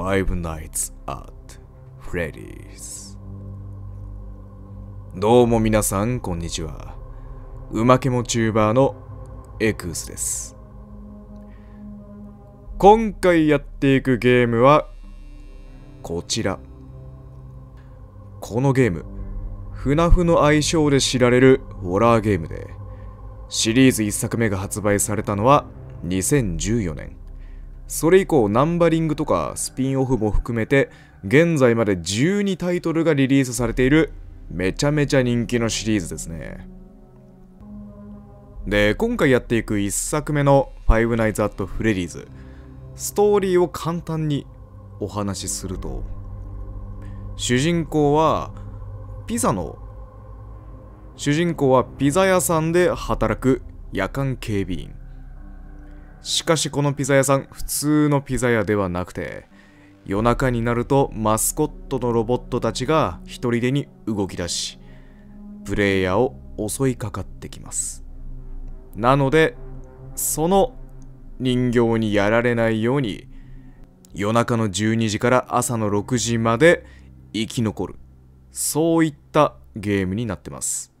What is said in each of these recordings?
Five Nights at Freddy's どうも皆さん、こんにちは。うまけもチューバーのエクースです。今回やっていくゲームは、こちら。このゲーム、フナフの愛称で知られるホラーゲームで、シリーズ1作目が発売されたのは2014年。それ以降ナンバリングとかスピンオフも含めて現在まで12タイトルがリリースされているめちゃめちゃ人気のシリーズですねで今回やっていく1作目の「Five Nights at Freddy's」ストーリーを簡単にお話しすると主人公はピザの主人公はピザ屋さんで働く夜間警備員しかしこのピザ屋さん、普通のピザ屋ではなくて、夜中になるとマスコットのロボットたちが一人でに動き出し、プレイヤーを襲いかかってきます。なので、その人形にやられないように、夜中の12時から朝の6時まで生き残る。そういったゲームになってます。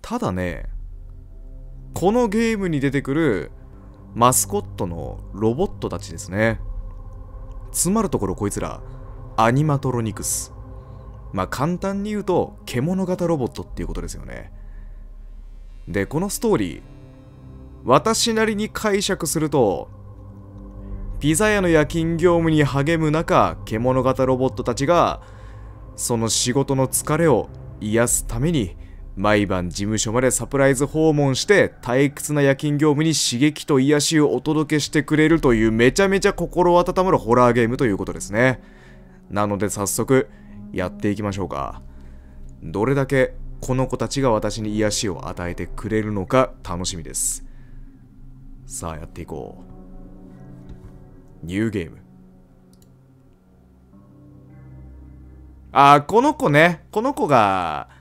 ただね、このゲームに出てくるマスコットのロボットたちですね。つまるところこいつら、アニマトロニクス。まあ簡単に言うと、獣型ロボットっていうことですよね。で、このストーリー、私なりに解釈すると、ピザ屋の夜勤業務に励む中、獣型ロボットたちが、その仕事の疲れを癒すために、毎晩事務所までサプライズ訪問して退屈な夜勤業務に刺激と癒しをお届けしてくれるというめちゃめちゃ心温まるホラーゲームということですねなので早速やっていきましょうかどれだけこの子たちが私に癒しを与えてくれるのか楽しみですさあやっていこうニューゲームあーこの子ねこの子が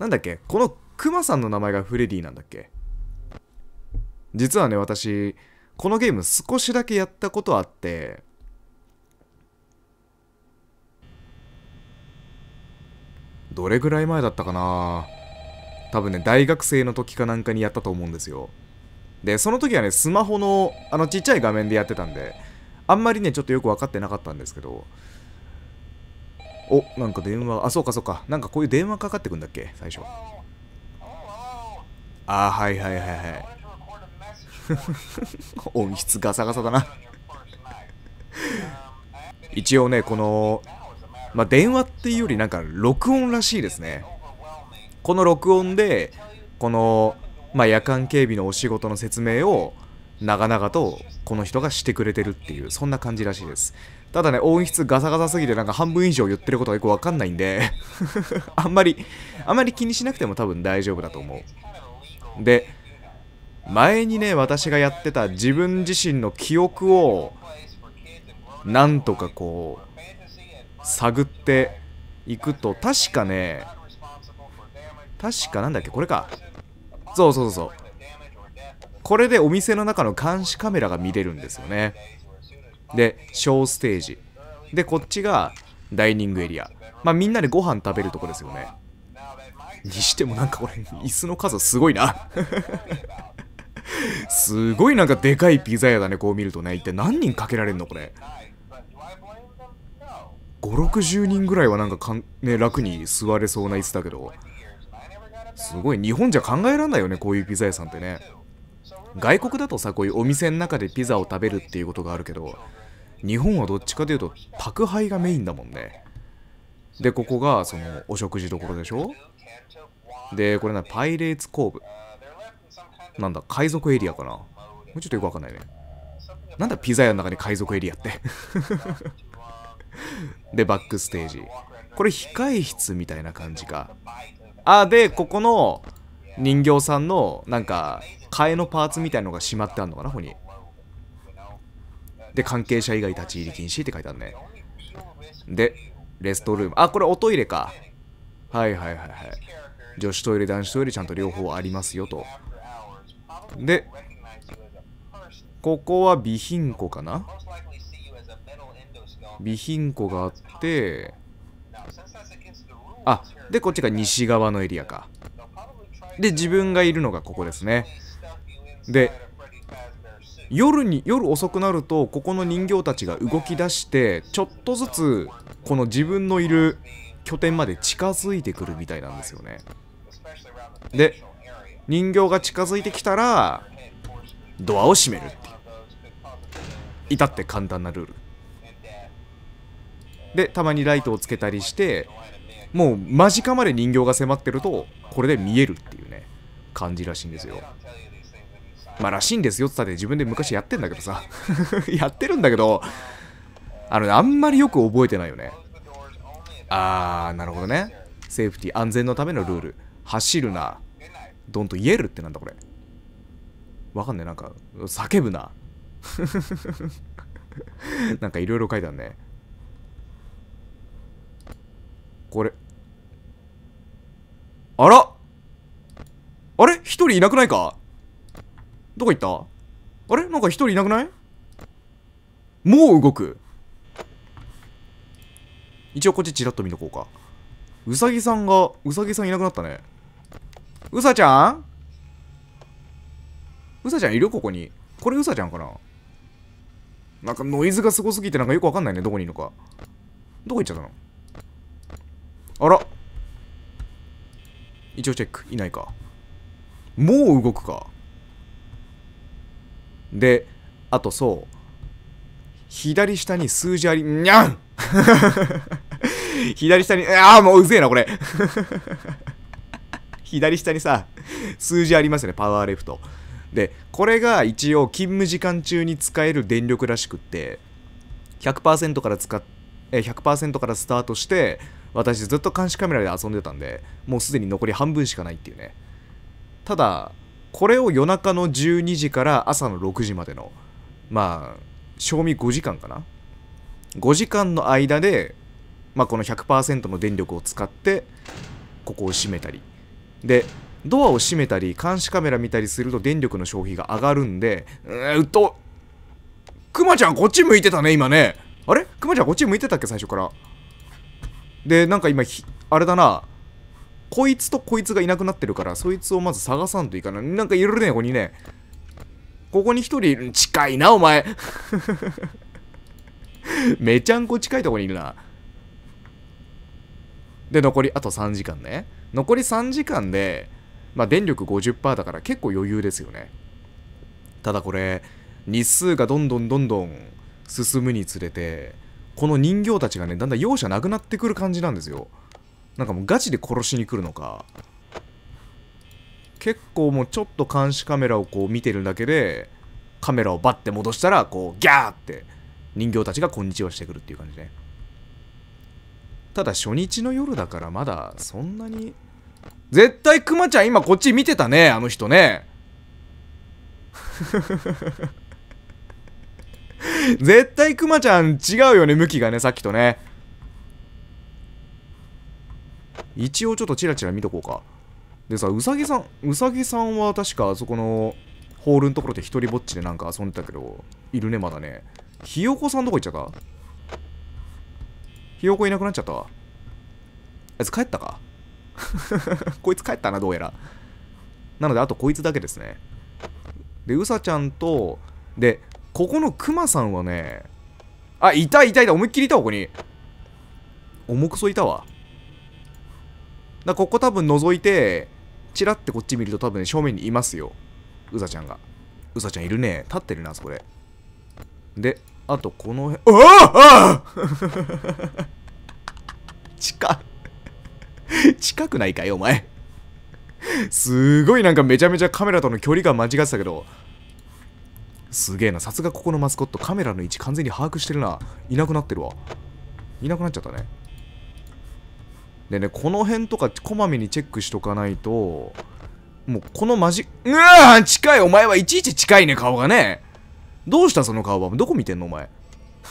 なんだっけこのクマさんの名前がフレディなんだっけ実はね、私、このゲーム少しだけやったことあって、どれぐらい前だったかな多分ね、大学生の時かなんかにやったと思うんですよ。で、その時はね、スマホの、あの、ちっちゃい画面でやってたんで、あんまりね、ちょっとよくわかってなかったんですけど、おなんか電話あそうかそうかなんかこういう電話かかってくんだっけ最初あはいはいはいはい 音質ガサガサだな 一応ねこのまあ、電話っていうよりなんか録音らしいですねこの録音でこの、まあ、夜間警備のお仕事の説明を長々とこの人がしてくれてるっていうそんな感じらしいですただね、音質ガサガサすぎてなんか半分以上言ってることがよくわかんないんで あんまり、あんまり気にしなくても多分大丈夫だと思う。で、前にね、私がやってた自分自身の記憶を、なんとかこう、探っていくと、確かね、確かなんだっけ、これか。そうそうそうそう。これでお店の中の監視カメラが見れるんですよね。で、小ステージ。で、こっちがダイニングエリア。まあみんなでご飯食べるとこですよね。にしてもなんかこれ、椅子の数すごいな すごいなんかでかいピザ屋だね、こう見るとね。一体何人かけられんの、これ。5、60人ぐらいはなんかかん、ね、楽に座れそうな椅子だけど。すごい、日本じゃ考えらんないよね、こういうピザ屋さんってね。外国だとさ、こういうお店の中でピザを食べるっていうことがあるけど、日本はどっちかというと宅配がメインだもんねでここがそのお食事どころでしょでこれなパイレーツ工部なんだ海賊エリアかなもうちょっとよくわかんないねなんだピザ屋の中に海賊エリアって でバックステージこれ控え室みたいな感じかあでここの人形さんのなんか替えのパーツみたいのがしまってあるのかなここにで、関係者以外立ち入り禁止って書いてあるね。で、レストルーム。あ、これおトイレか。はいはいはいはい。女子トイレ、男子トイレ、ちゃんと両方ありますよと。で、ここは備品庫かな備品庫があって、あ、で、こっちが西側のエリアか。で、自分がいるのがここですね。で、夜に夜遅くなるとここの人形たちが動き出してちょっとずつこの自分のいる拠点まで近づいてくるみたいなんですよねで人形が近づいてきたらドアを閉めるっていう至って簡単なルールでたまにライトをつけたりしてもう間近まで人形が迫ってるとこれで見えるっていうね感じらしいんですよまあ、らしいんですよって言ったで自分で昔やってんだけどさ やってるんだけど、あのね、あんまりよく覚えてないよね。あー、なるほどね。セーフティー、安全のためのルール。走るな。ドンと言えるってなんだこれ。わかんない、なんか、叫ぶな。なんかいろいろ書いてあるね。これ。あらあれ一人いなくないかどこ行ったあれなんか一人いなくないもう動く一応こっちちらっと見とこうか。うさぎさんが、うさぎさんいなくなったね。うさちゃんうさちゃんいるここに。これうさちゃんかななんかノイズがすごすぎてなんかよくわかんないね。どこにいるのか。どこ行っちゃったのあら。一応チェック。いないか。もう動くか。であとそう左下に数字ありにゃん 左下にああもううぜえなこれ 左下にさ数字ありますよねパワーレフトでこれが一応勤務時間中に使える電力らしくって100%から使っ100%からスタートして私ずっと監視カメラで遊んでたんでもうすでに残り半分しかないっていうねただこれを夜中の12時から朝の6時までの、まあ、賞味5時間かな。5時間の間で、まあ、この100%の電力を使って、ここを閉めたり。で、ドアを閉めたり、監視カメラ見たりすると電力の消費が上がるんで、うーっと、クマちゃんこっち向いてたね、今ね。あれクマちゃんこっち向いてたっけ、最初から。で、なんか今、あれだな、こいつとこいつがいなくなってるから、そいつをまず探さんといかない。なんかいるね、ここにね。ここに一人いる。近いな、お前。めちゃんこ近いとこにいるな。で、残り、あと3時間ね。残り3時間で、まあ、電力50%だから結構余裕ですよね。ただこれ、日数がどんどんどんどん進むにつれて、この人形たちがね、だんだん容赦なくなってくる感じなんですよ。なんかもうガチで殺しに来るのか結構もうちょっと監視カメラをこう見てるだけでカメラをバッて戻したらこうギャーって人形たちがこんにちはしてくるっていう感じねただ初日の夜だからまだそんなに絶対クマちゃん今こっち見てたねあの人ね 絶対クマちゃん違うよね向きがねさっきとね一応ちょっとチラチラ見とこうか。でさ、うさぎさん、うさぎさんは確かあそこのホールのところで一人ぼっちでなんか遊んでたけど、いるね、まだね。ひよこさんどこ行っちゃったひよこいなくなっちゃったわ。あいつ帰ったか こいつ帰ったな、どうやら。なので、あとこいつだけですね。で、うさちゃんと、で、ここのクマさんはね、あ、いたいたいた、思いっきりいた、ここに。重くそいたわ。だここ多分覗いて、チラってこっち見ると多分、ね、正面にいますよ。うさちゃんが。うさちゃんいるね。立ってるな、そこで。で、あとこの辺。ああ 近近くないかい、お前すごいなんかめちゃめちゃカメラとの距離感間違ってたけど。すげえな。さすがここのマスコット。カメラの位置完全に把握してるな。いなくなってるわ。いなくなっちゃったね。でね、この辺とかこまめにチェックしとかないと、もうこのマジ、うわー近いお前はいちいち近いね、顔がね。どうしたその顔は。どこ見てんのお前。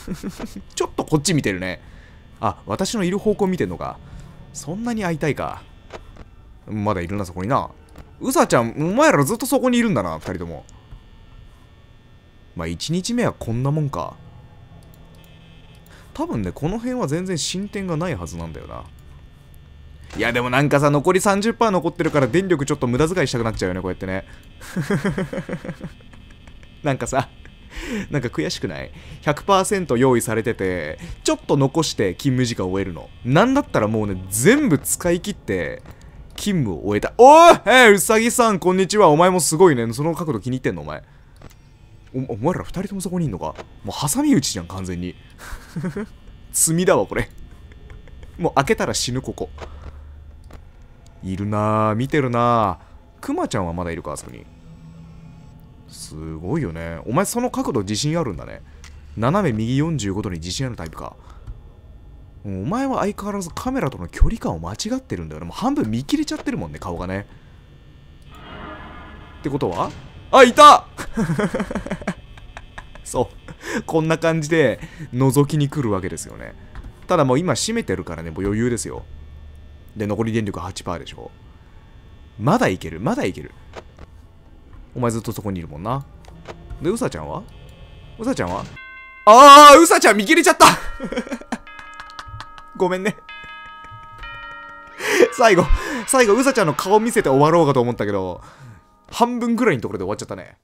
ちょっとこっち見てるね。あ、私のいる方向見てんのか。そんなに会いたいか。まだいるな、そこにな。うさちゃん、お前らずっとそこにいるんだな、二人とも。まあ、一日目はこんなもんか。多分ね、この辺は全然進展がないはずなんだよな。いやでもなんかさ残り30%残ってるから電力ちょっと無駄遣いしたくなっちゃうよねこうやってね なんかさなんか悔しくない100%用意されててちょっと残して勤務時間を終えるのなんだったらもうね全部使い切って勤務を終えたおーえー、うさぎさんこんにちはお前もすごいねその角度気に入ってんのお前お前ら2人ともそこにいんのかもう挟み撃ちじゃん完全に罪 だわこれもう開けたら死ぬここいるなぁ。見てるなぁ。クマちゃんはまだいるか、あそこに。すごいよね。お前その角度自信あるんだね。斜め右45度に自信あるタイプか。お前は相変わらずカメラとの距離感を間違ってるんだよね。もう半分見切れちゃってるもんね、顔がね。ってことはあ、いた そう。こんな感じで覗きに来るわけですよね。ただもう今閉めてるからね、もう余裕ですよ。で、残り電力8%でしょ。まだいける、まだいける。お前ずっとそこにいるもんな。で、うさちゃんはうさちゃんはあー、うさちゃん見切れちゃった ごめんね最後、最後、うさちゃんの顔見せて終わろうかと思ったけど、半分ぐらいのところで終わっちゃったね。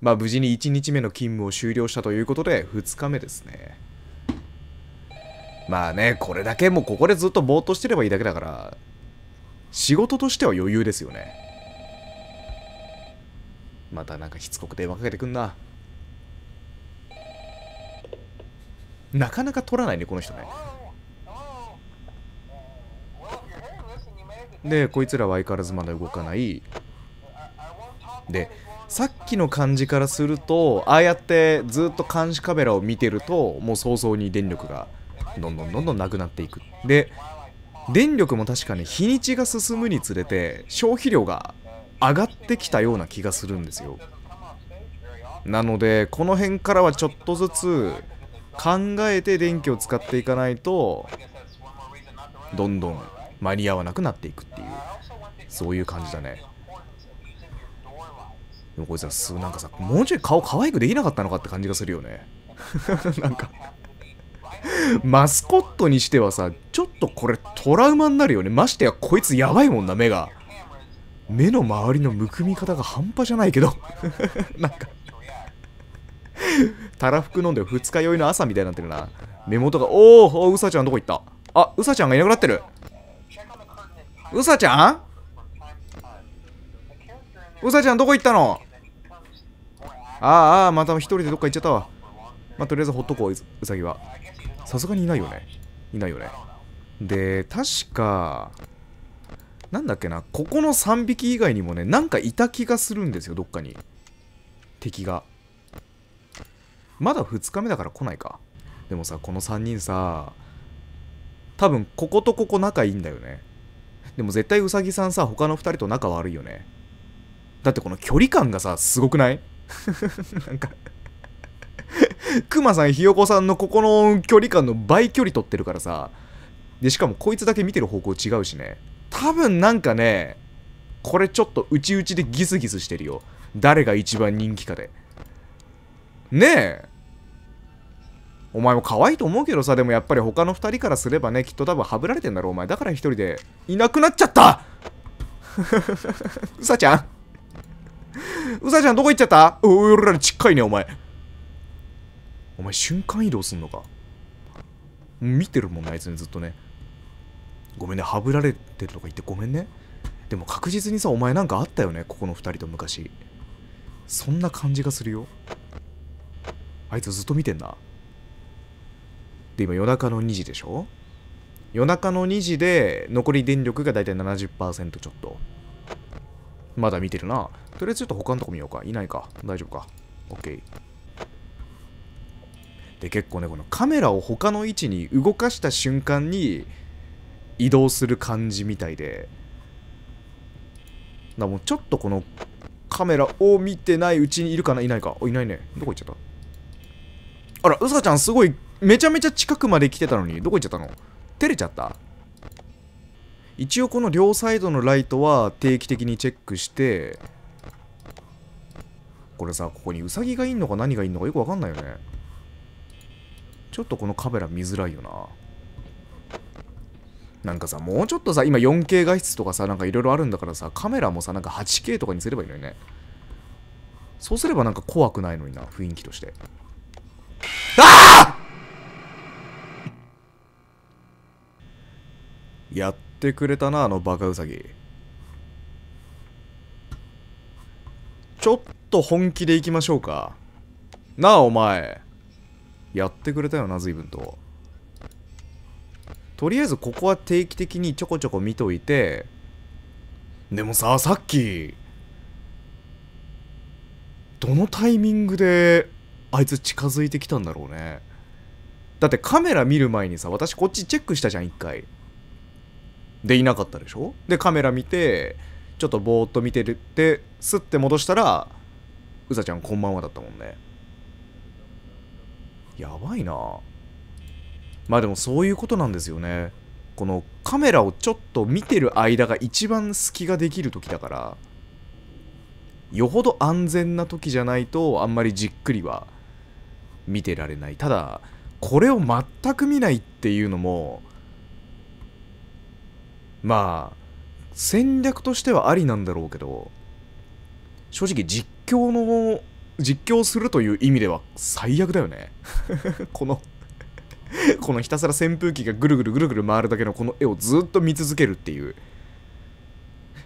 まあ、無事に1日目の勤務を終了したということで、2日目ですね。まあね、これだけもうここでずっとぼーっとしてればいいだけだから、仕事としては余裕ですよね。またなんかしつこく電話かけてくんな。なかなか取らないね、この人ね。で、こいつらは相変わらずまだ動かない。で、さっきの感じからすると、ああやってずっと監視カメラを見てると、もう早々に電力が。どんどんどんどんなくなっていく。で、電力も確かね、日にちが進むにつれて、消費量が上がってきたような気がするんですよ。なので、この辺からはちょっとずつ考えて電気を使っていかないと、どんどん間に合わなくなっていくっていう、そういう感じだね。でもこいつはすなんかさ、もうちょい顔可愛くできなかったのかって感じがするよね。なんか マスコットにしてはさ、ちょっとこれトラウマになるよね。ましてや、こいつやばいもんな、目が。目の周りのむくみ方が半端じゃないけど。なんか たらふく飲んで二日酔いの朝みたいになってるな。目元が、おお、うさちゃんどこ行ったあ、うさちゃんがいなくなってる。うさちゃんうさちゃんどこ行ったのああ、また一人でどっか行っちゃったわ。まあ、とりあえずほっとこう、うさぎは。さすがにいないよね。いないよね。で、確か、なんだっけな、ここの3匹以外にもね、なんかいた気がするんですよ、どっかに。敵が。まだ2日目だから来ないか。でもさ、この3人さ、多分こことここ仲いいんだよね。でも絶対ウサギさんさ、他の2人と仲悪いよね。だってこの距離感がさ、すごくない なんかクマさん、ひよこさんのここの距離感の倍距離取ってるからさ。で、しかもこいつだけ見てる方向違うしね。多分なんかね、これちょっと内々でギスギスしてるよ。誰が一番人気かで。ねえ。お前も可愛いと思うけどさ、でもやっぱり他の2人からすればね、きっと多分はぶられてんだろ、お前。だから1人でいなくなっちゃった うさちゃんうさちゃんどこ行っちゃったお俺ら近いね、お前。お前瞬間移動すんのか見てるもんねあいつねずっとねごめんねはぶられてるとか言ってごめんねでも確実にさお前なんかあったよねここの2人と昔そんな感じがするよあいつずっと見てんなで今夜中の2時でしょ夜中の2時で残り電力がだいたい70%ちょっとまだ見てるなとりあえずちょっと他のとこ見ようかいないか大丈夫か OK で結構ねこのカメラを他の位置に動かした瞬間に移動する感じみたいでだもうちょっとこのカメラを見てないうちにいるかないないかおいないねどこ行っちゃったあらうさちゃんすごいめちゃめちゃ近くまで来てたのにどこ行っちゃったの照れちゃった一応この両サイドのライトは定期的にチェックしてこれさここにウサギがいんのか何がいんのかよくわかんないよねちょっとこのカメラ見づらいよな。なんかさ、もうちょっとさ、今 4K 画質とかさ、なんかいろいろあるんだからさ、カメラもさ、なんか 8K とかにすればいいのにね。そうすればなんか怖くないのにな、雰囲気として。ああやってくれたな、あのバカウサギ。ちょっと本気でいきましょうか。なあ、お前。やってくれたよな、随分と。とりあえずここは定期的にちょこちょこ見といて、でもさ、さっき、どのタイミングで、あいつ近づいてきたんだろうね。だってカメラ見る前にさ、私こっちチェックしたじゃん、一回。で、いなかったでしょで、カメラ見て、ちょっとぼーっと見てるって、スッて戻したら、うさちゃんこんばんはだったもんね。やばいなまあでもそういうことなんですよねこのカメラをちょっと見てる間が一番隙ができる時だからよほど安全な時じゃないとあんまりじっくりは見てられないただこれを全く見ないっていうのもまあ戦略としてはありなんだろうけど正直実況の実況するという意味では最悪だよね このこのひたすら扇風機がぐるぐるぐるぐる回るだけのこの絵をずっと見続けるっていう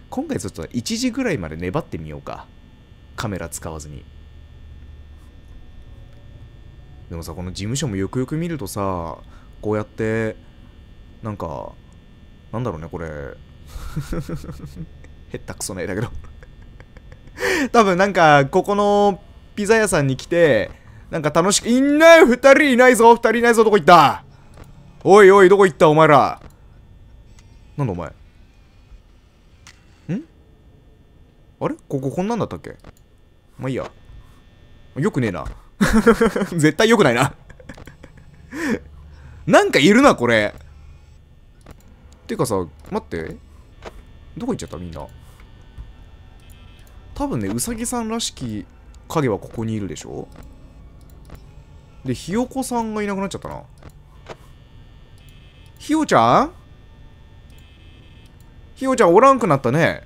今回ちょっと1時ぐらいまで粘ってみようかカメラ使わずにでもさこの事務所もよくよく見るとさこうやってなんかなんだろうねこれへったくそないだけど多分なんかここのピザ屋さんに来て、なんか楽しく、いんない二人いないぞ二人いないぞどこ行ったおいおい、どこ行ったお前ら。なんだお前。んあれこここんなんだったっけまあいいや。よくねえな。絶対よくないな なんかいるな、これ。てかさ、待って。どこ行っちゃったみんな。多分ね、うさぎさんらしき影はここにいるでしょで、ひよこさんがいなくなっちゃったな。ひよちゃんひよちゃんおらんくなったね。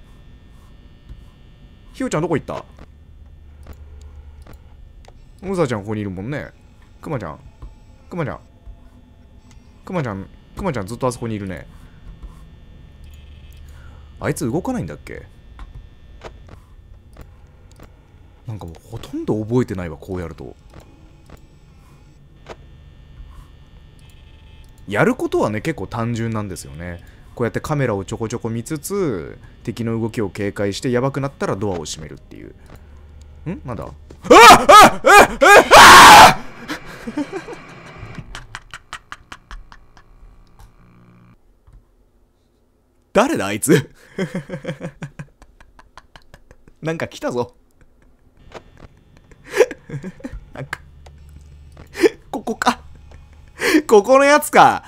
ひよちゃんどこ行ったうさちゃんここにいるもんね。くまちゃん。くまちゃん。くまちゃん、くまちゃんずっとあそこにいるね。あいつ動かないんだっけなんかもうほとんど覚えてないわこうやるとやることはね結構単純なんですよねこうやってカメラをちょこちょこ見つつ敵の動きを警戒してやばくなったらドアを閉めるっていうんなんだあああああ誰だあいつなんか来たぞ なんかここかここのやつか。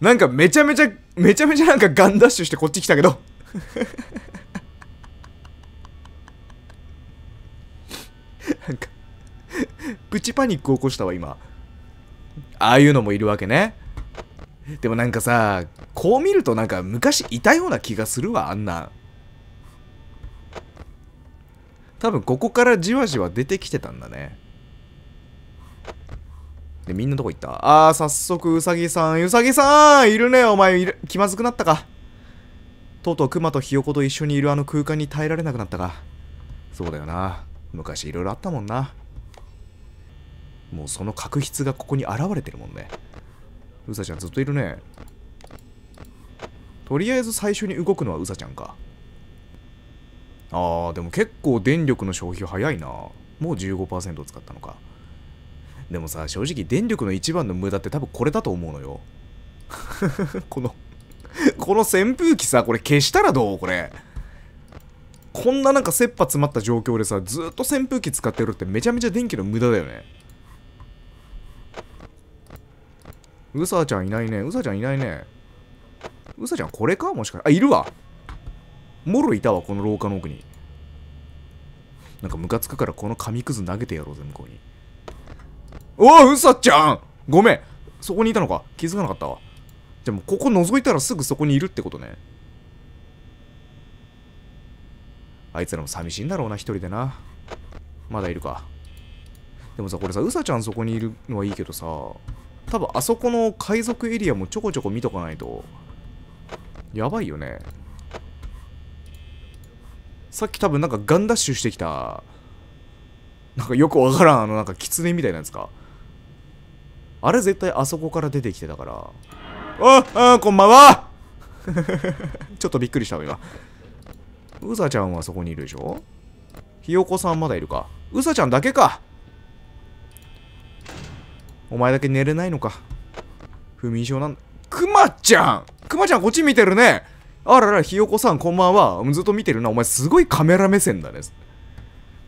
なんかめちゃめちゃ、めちゃめちゃなんかガンダッシュしてこっち来たけど なんか、プチパニック起こしたわ、今。ああいうのもいるわけね。でもなんかさ、こう見るとなんか昔いたような気がするわ、あんな。多分ここからじわじわ出てきてたんだね。で、みんなどこ行ったあー、早速、うさぎさん。うさぎさんいるね、お前いる。気まずくなったか。とうとう熊とひよこと一緒にいるあの空間に耐えられなくなったか。そうだよな。昔いろいろあったもんな。もうその確執がここに現れてるもんね。うさちゃんずっといるね。とりあえず最初に動くのはうさちゃんか。ああ、でも結構電力の消費早いな。もう15%を使ったのか。でもさ、正直電力の一番の無駄って多分これだと思うのよ。このこの扇風機さ、これ消したらどうこれ。こんななんか切羽詰まった状況でさ、ずっと扇風機使ってるってめちゃめちゃ電気の無駄だよね。うさちゃんいないね。うさちゃんいないね。うさちゃんこれかもしかして。あ、いるわ。もろいたわ、この廊下の奥に。なんかムカつくからこの紙くず投げてやろうぜ、向こうに。おう、うさちゃんごめんそこにいたのか気づかなかったわ。でもここ覗いたらすぐそこにいるってことね。あいつらも寂しいんだろうな、一人でな。まだいるか。でもさ、これさ、うさちゃんそこにいるのはいいけどさ、多分あそこの海賊エリアもちょこちょこ見とかないと、やばいよね。さっき多分なんかガンダッシュしてきた、なんかよくわからん、あのなんか狐みたいなんですかあれ絶対あそこから出てきてたから。あ、あ、こんばんは ちょっとびっくりしたわ、今。うさちゃんはそこにいるでしょひよこさんまだいるか。うさちゃんだけかお前だけ寝れないのか。不眠症なんだ。くまちゃんくまちゃんこっち見てるねあらら、ひよこさん、こんばんは。ずっと見てるな。お前、すごいカメラ目線だね。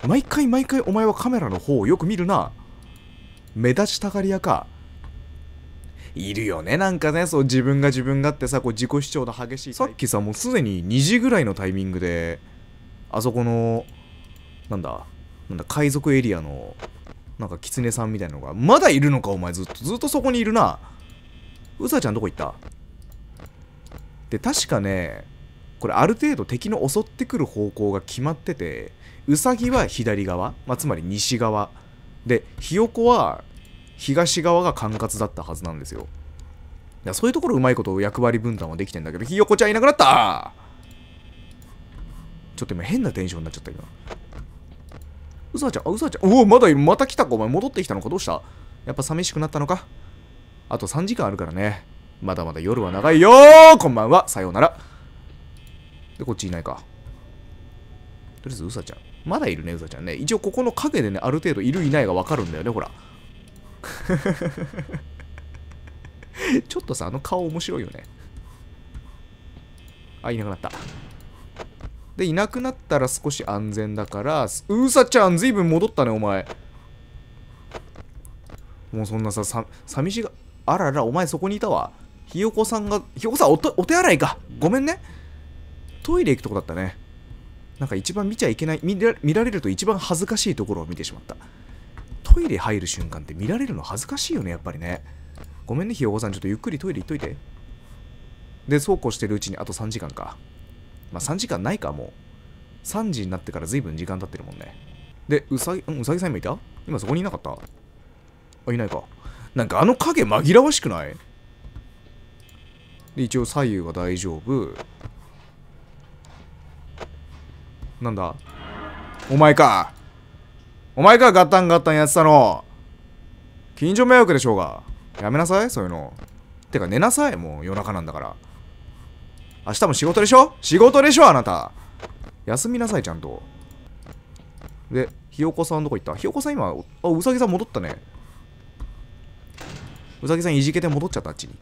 毎回毎回、お前はカメラの方をよく見るな。目立ちたがり屋か。いるよね。なんかね、そう、自分が自分がってさ、こう、自己主張の激しい。さっきさ、もうすでに2時ぐらいのタイミングで、あそこの、なんだ、なんだ、海賊エリアの、なんか、狐さんみたいなのが、まだいるのか、お前、ずっと、ずっとそこにいるな。うさちゃん、どこ行ったで確かねこれある程度敵の襲ってくる方向が決まっててウサギは左側、まあ、つまり西側でひよこは東側が管轄だったはずなんですよだそういうところうまいこと役割分担はできてんだけどひよこちゃんいなくなったちょっと今変なテンションになっちゃった今うさちゃんあうさちゃんおおまだまた来たかお前戻ってきたのかどうしたやっぱ寂しくなったのかあと3時間あるからねまだまだ夜は長いよこんばんはさようならでこっちいないかとりあえずうさちゃんまだいるねうさちゃんね一応ここの影でねある程度いるいないがわかるんだよねほら ちょっとさあの顔面白いよねあいなくなったでいなくなったら少し安全だからうさちゃんずいぶん戻ったねお前もうそんなささ寂しがあららお前そこにいたわひよこさんが、ひよこさんおお手洗いか。ごめんね。トイレ行くとこだったね。なんか一番見ちゃいけない見ら、見られると一番恥ずかしいところを見てしまった。トイレ入る瞬間って見られるの恥ずかしいよね、やっぱりね。ごめんね、ひよこさん。ちょっとゆっくりトイレ行っといて。で、そうこうしてるうちにあと3時間か。まあ3時間ないか、もう。3時になってから随分時間経ってるもんね。で、うさぎ、うん、うさぎさん今いた今そこにいなかったあ、いないか。なんかあの影紛らわしくないで、一応左右は大丈夫。なんだお前かお前かガッタンガッタンやってたの近所迷惑でしょうが。やめなさいそういうの。てか寝なさいもう夜中なんだから。明日も仕事でしょ仕事でしょあなた休みなさいちゃんと。で、ひよこさんどこ行ったひよこさん今、あ、うさぎさん戻ったね。うさぎさんいじけて戻っちゃったあっちに。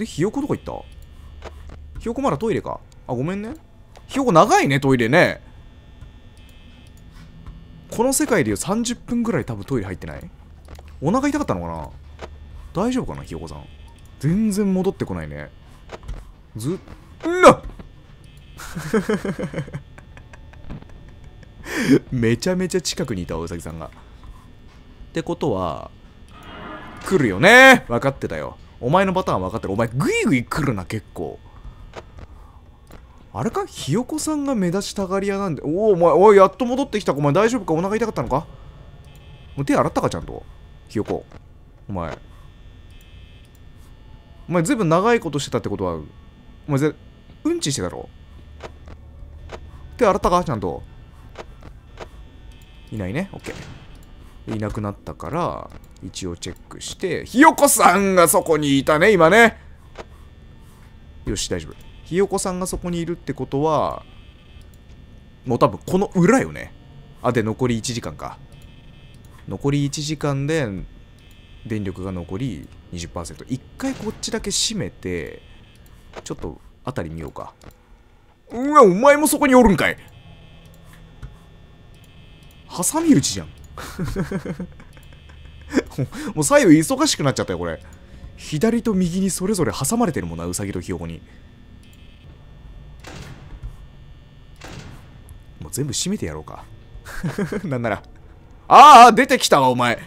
で、ひよことか行ったひよこまだトイレか。あ、ごめんね。ひよこ長いね、トイレね。この世界でいう30分ぐらい多分トイレ入ってないお腹痛かったのかな大丈夫かなひよこさん。全然戻ってこないね。ずっ、んな めちゃめちゃ近くにいたわ、うさぎさんが。ってことは、来るよね分かってたよ。お前のパターン分かってるお前グイグイ来るな結構あれかひよこさんが目立ちたがり屋なんでおおお前おいやっと戻ってきたお前大丈夫かお腹痛かったのかもう手洗ったかちゃんとひよこお前お前ずいぶん長いことしてたってことはお前ぜうんちしてたろ手洗ったかちゃんといないねオッケーいなくなったから、一応チェックして、ひよこさんがそこにいたね、今ね。よし、大丈夫。ひよこさんがそこにいるってことは、もう多分この裏よね。あ、で、残り1時間か。残り1時間で、電力が残り20%。一回こっちだけ閉めて、ちょっと、あたり見ようか。うわ、お前もそこにおるんかいハサミ打ちじゃん。もう左右忙しくなっちゃったよ、これ。左と右にそれぞれ挟まれてるもんな、うさぎとひよこに。もう全部閉めてやろうか。なんなら。ああ、出てきたわ、お前。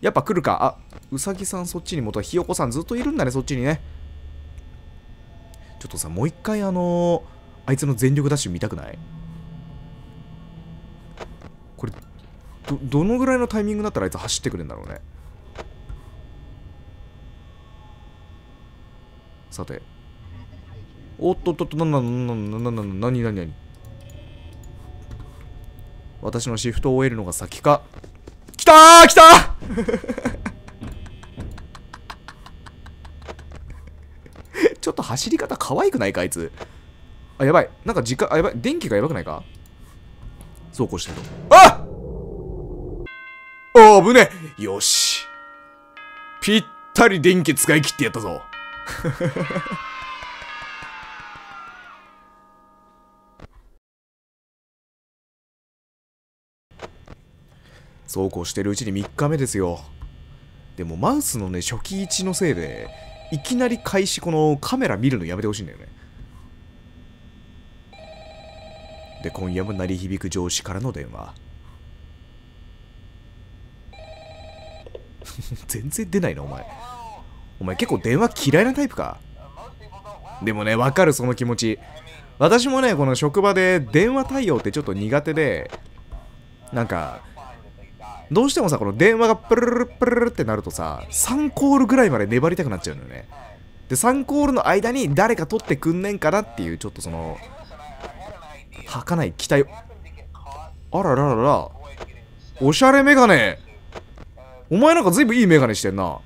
やっぱ来るか。あ、うさぎさんそっちにもとひよこさんずっといるんだね、そっちにね。ちょっとさ、もう一回あのー、あいつの全力ダッシュ見たくないどどのぐらいのタイミングになったらあいつ走ってくれるんだろうねさておっとっとっとなななななななになになに私のシフトを終えるのが先か来たーきたー ちょっと走り方可愛くないかあいつあやばいなんか時間あやばい電気がやばくないかそうこうしてるとああぶねよし。ぴったり電気使い切ってやったぞ。そうこうしてるうちに3日目ですよ。でもマウスのね、初期位置のせいで、いきなり開始このカメラ見るのやめてほしいんだよね。で、今夜も鳴り響く上司からの電話。全然出ないな、お前。お前結構電話嫌いなタイプか。でもね、わかるその気持ち。私もね、この職場で電話対応ってちょっと苦手で、なんか、どうしてもさ、この電話がプルルルプルルってなるとさ、3コールぐらいまで粘りたくなっちゃうのよね。で、3コールの間に誰か取ってくんねんかなっていう、ちょっとその、儚い期待。あらららら、おしゃれメガネお前なんかずいぶんいいメガネしてんな。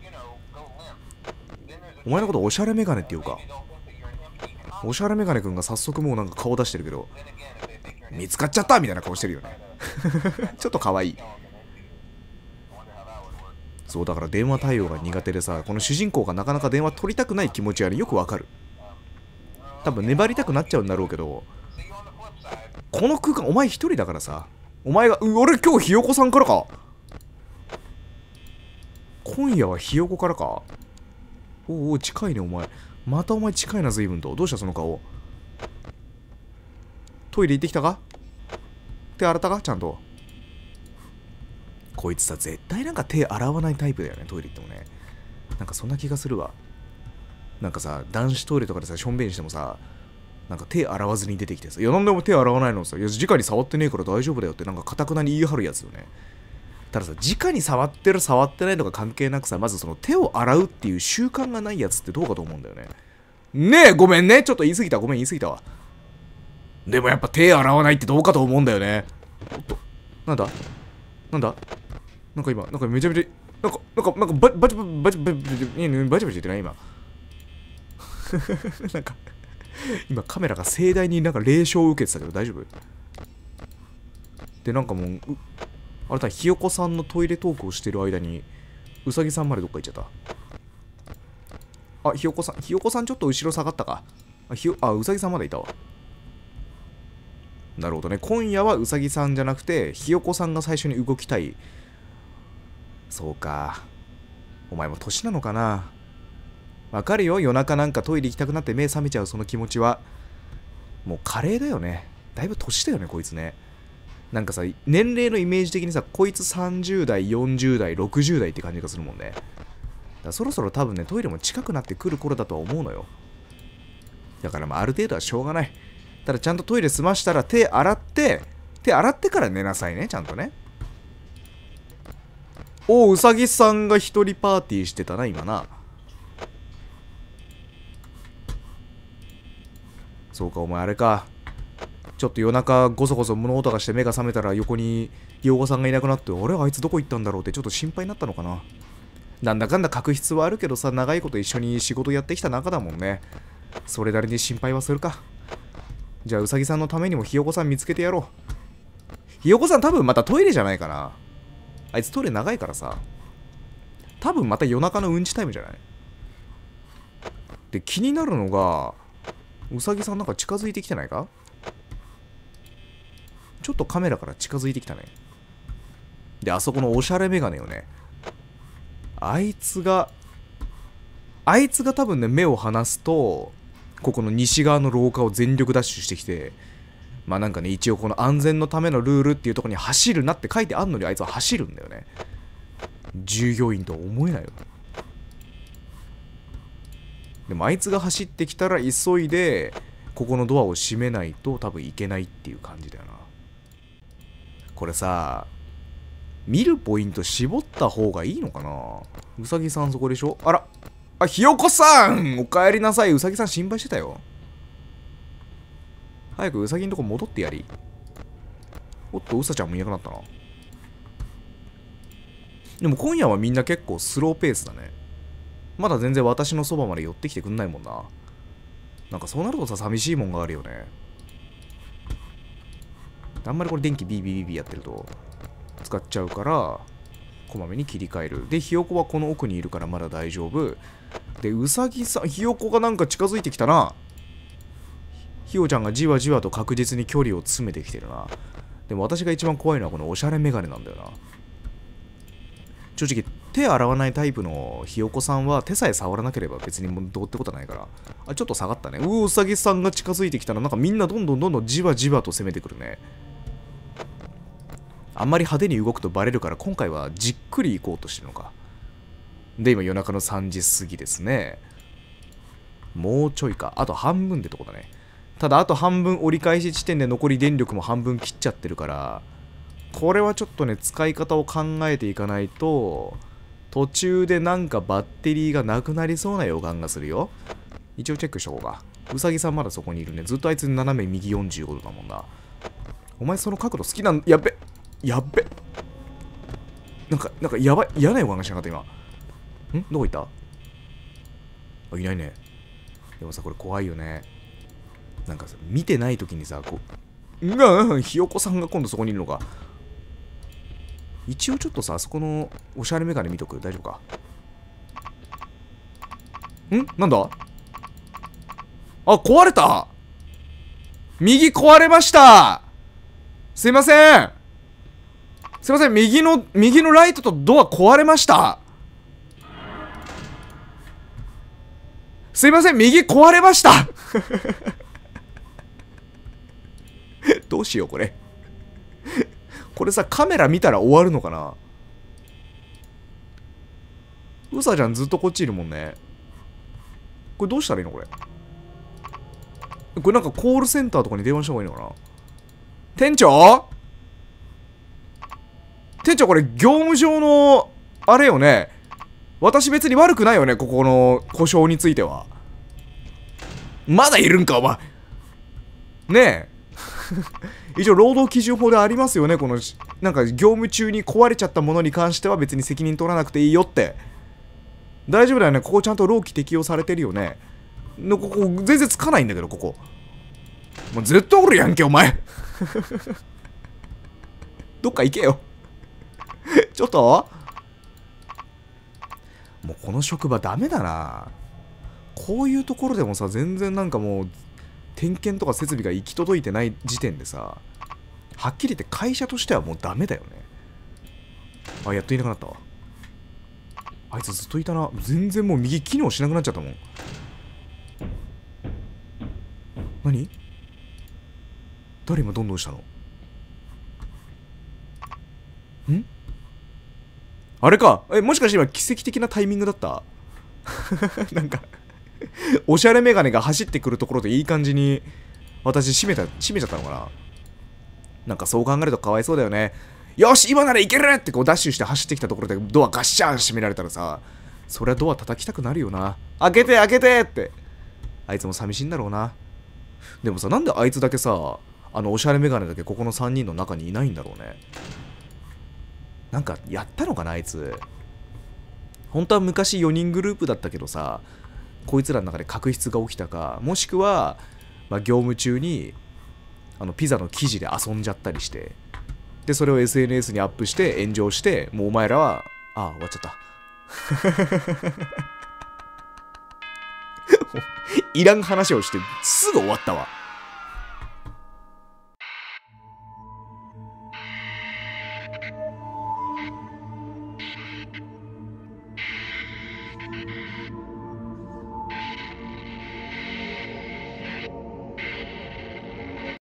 お前のことおしゃれメガネっていうか。おしゃれメガネくんが早速もうなんか顔出してるけど、見つかっちゃったみたいな顔してるよね。ちょっとかわい。そうだから電話対応が苦手でさ、この主人公がなかなか電話取りたくない気持ちはね、よくわかる。多分粘りたくなっちゃうんだろうけど、この空間お前一人だからさ、お前が、俺今日ひよこさんからか今夜はひよこからかおお近いねお前またお前近いな随分とどうしたその顔トイレ行ってきたか手洗ったかちゃんとこいつさ絶対なんか手洗わないタイプだよねトイレ行ってもねなんかそんな気がするわなんかさ男子トイレとかでさしょんべんしてもさなんか手洗わずに出てきてさ「いやんでも手洗わないの?」さ「いや直に触ってねえから大丈夫だよ」ってなんかかたくなに言い張るやつよねたださ直に触ってる触ってないとか関係なくさまずその手を洗うっていう習慣がないやつってどうかと思うんだよねねえごめんねちょっと言い過ぎたごめん言い過ぎたわでもやっぱ手洗わないってどうかと思うんだよねおっとなんだなんだなんか今なんかめちゃめちゃなんかなんかなんかバチバチバチバチバチバチバチってない今なんか今カメラが盛大になんか霊障を受けてたけど大丈夫でなんかもうあなた、ひよこさんのトイレトークをしてる間に、うさぎさんまでどっか行っちゃった。あ、ひよこさん、ひよこさんちょっと後ろ下がったか。あ、ひよ、あ、うさぎさんまでいたわ。なるほどね。今夜はうさぎさんじゃなくて、ひよこさんが最初に動きたい。そうか。お前も年なのかな。わかるよ。夜中なんかトイレ行きたくなって目覚めちゃうその気持ちは。もうカレーだよね。だいぶ年だよね、こいつね。なんかさ、年齢のイメージ的にさ、こいつ30代、40代、60代って感じがするもんね。だそろそろ多分ね、トイレも近くなってくる頃だとは思うのよ。だからまあ、ある程度はしょうがない。ただちゃんとトイレ済ましたら手洗って、手洗ってから寝なさいね、ちゃんとね。おうさぎさんが一人パーティーしてたな、今な。そうか、お前あれか。ちょっと夜中ごそごそ物音がして目が覚めたら横に洋子さんがいなくなってあれあいつどこ行ったんだろうってちょっと心配になったのかななんだかんだ確執はあるけどさ長いこと一緒に仕事やってきた仲だもんねそれなりに心配はするかじゃあうさぎさんのためにもひよこさん見つけてやろうひよこさん多分またトイレじゃないかなあいつトイレ長いからさ多分また夜中のうんちタイムじゃないで気になるのがうさぎさんなんか近づいてきてないかちょっとカメラから近づいてきたね。で、あそこのおしゃれメガネよね。あいつが、あいつが多分ね、目を離すと、ここの西側の廊下を全力ダッシュしてきて、まあなんかね、一応この安全のためのルールっていうとこに走るなって書いてあんのにあいつは走るんだよね。従業員とは思えないよ。でもあいつが走ってきたら急いで、ここのドアを閉めないと多分いけないっていう感じだよな。これさ、見るポイント絞った方がいいのかなうさぎさんそこでしょあらあ、ひよこさんおかえりなさい。うさぎさん心配してたよ。早くうさぎんとこ戻ってやり。おっと、うさちゃんもいなくなったな。でも今夜はみんな結構スローペースだね。まだ全然私のそばまで寄ってきてくんないもんな。なんかそうなるとさ、寂しいもんがあるよね。あんまりこれ電気ビービービービーやってると使っちゃうからこまめに切り替えるでひよこはこの奥にいるからまだ大丈夫でうさぎさんひよこがなんか近づいてきたなひよちゃんがじわじわと確実に距離を詰めてきてるなでも私が一番怖いのはこのおしゃれメガネなんだよな正直手洗わないタイプのひよこさんは手さえ触らなければ別にもうどうってことはないからあちょっと下がったねううさぎさんが近づいてきたらなんかみんなどんどんどんどんじわじわと攻めてくるねあんまり派手に動くとバレるから今回はじっくり行こうとしてるのかで今夜中の3時過ぎですねもうちょいかあと半分ってとこだねただあと半分折り返し地点で残り電力も半分切っちゃってるからこれはちょっとね使い方を考えていかないと途中でなんかバッテリーがなくなりそうな予感がするよ一応チェックしとこうかうさぎさんまだそこにいるねずっとあいつ斜め右45度だもんなお前その角度好きなんやべやっべなんかなんかやばい嫌な予感がしなかった今んどこ行ったあいないねでもさこれ怖いよねなんかさ見てない時にさこううんうんひよこさんが今度そこにいるのか一応ちょっとさあそこのおしゃれメガネ見とく大丈夫かんなんだあ壊れた右壊れましたすいませんすいません、右の、右のライトとドア壊れました。すいません、右壊れました どうしよう、これこれさ、カメラ見たら終わるのかなうさちゃんずっとこっちいるもんね。これどうしたらいいのこれ。これなんかコールセンターとかに電話した方がいいのかな店長店長これ業務上の、あれよね。私別に悪くないよね、ここの故障については。まだいるんか、お前。ねえ。一 応、労働基準法でありますよね、この、なんか、業務中に壊れちゃったものに関しては別に責任取らなくていいよって。大丈夫だよね、ここちゃんと労基適用されてるよね。の、ここ、全然つかないんだけど、ここ。もうずっとおるやんけ、お前。どっか行けよ。ちょっともうこの職場ダメだな。こういうところでもさ、全然なんかもう、点検とか設備が行き届いてない時点でさ、はっきり言って会社としてはもうダメだよね。あ、やっといなくなったわ。あいつずっといたな。全然もう右機能しなくなっちゃったもん。何誰今どんどんしたのんあれか。え、もしかして今奇跡的なタイミングだった なんかおしゃれメガネが走ってくるところでいい感じに、私閉めた、閉めちゃったのかななんかそう考えるとかわいそうだよね。よし今ならいけるってこうダッシュして走ってきたところでドアガッシャン閉められたらさ、そりゃドア叩きたくなるよな。開けて開けてって。あいつも寂しいんだろうな。でもさ、なんであいつだけさ、あのおしゃれメガネだけここの3人の中にいないんだろうね。なんかやったのかなあいつ本当は昔4人グループだったけどさこいつらの中で確執が起きたかもしくは、まあ、業務中にあのピザの生地で遊んじゃったりしてでそれを SNS にアップして炎上してもうお前らはああ終わっちゃった いらん話をしてすぐ終わったわ